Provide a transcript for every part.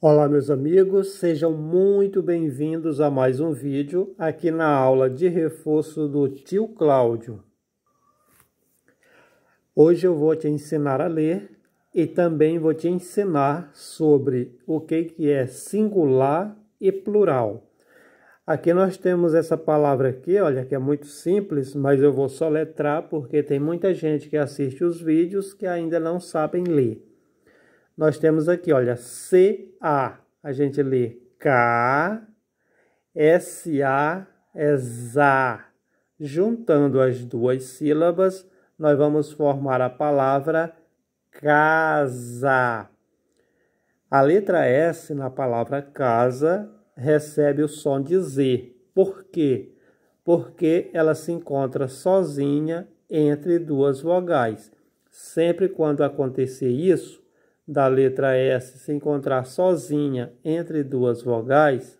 Olá meus amigos, sejam muito bem-vindos a mais um vídeo aqui na aula de reforço do tio Cláudio. Hoje eu vou te ensinar a ler e também vou te ensinar sobre o que, que é singular e plural. Aqui nós temos essa palavra aqui, olha, que é muito simples, mas eu vou soletrar porque tem muita gente que assiste os vídeos que ainda não sabem ler nós temos aqui, olha, CA. A gente lê K, SA é ZA. Juntando as duas sílabas, nós vamos formar a palavra casa. A letra S na palavra casa recebe o som de Z. Por quê? Porque ela se encontra sozinha entre duas vogais. Sempre quando acontecer isso, da letra S se encontrar sozinha entre duas vogais,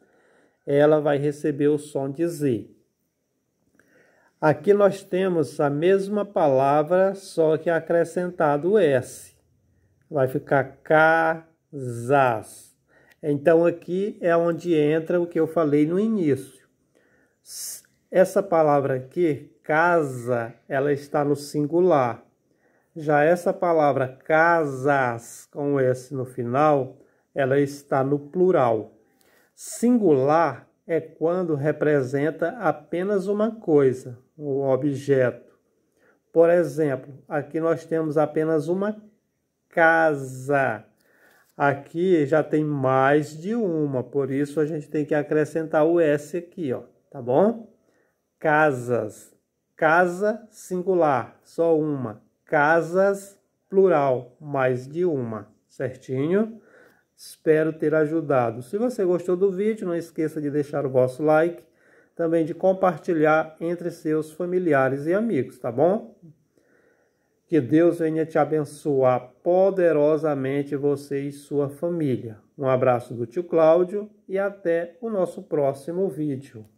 ela vai receber o som de Z. Aqui nós temos a mesma palavra, só que acrescentado S. Vai ficar casas. Então aqui é onde entra o que eu falei no início. Essa palavra aqui, casa, ela está no singular. Já essa palavra casas com S no final, ela está no plural. Singular é quando representa apenas uma coisa, um objeto. Por exemplo, aqui nós temos apenas uma casa. Aqui já tem mais de uma, por isso a gente tem que acrescentar o S aqui, ó, tá bom? Casas. Casa singular, só uma casas, plural, mais de uma, certinho? Espero ter ajudado. Se você gostou do vídeo, não esqueça de deixar o vosso like, também de compartilhar entre seus familiares e amigos, tá bom? Que Deus venha te abençoar poderosamente você e sua família. Um abraço do tio Cláudio e até o nosso próximo vídeo.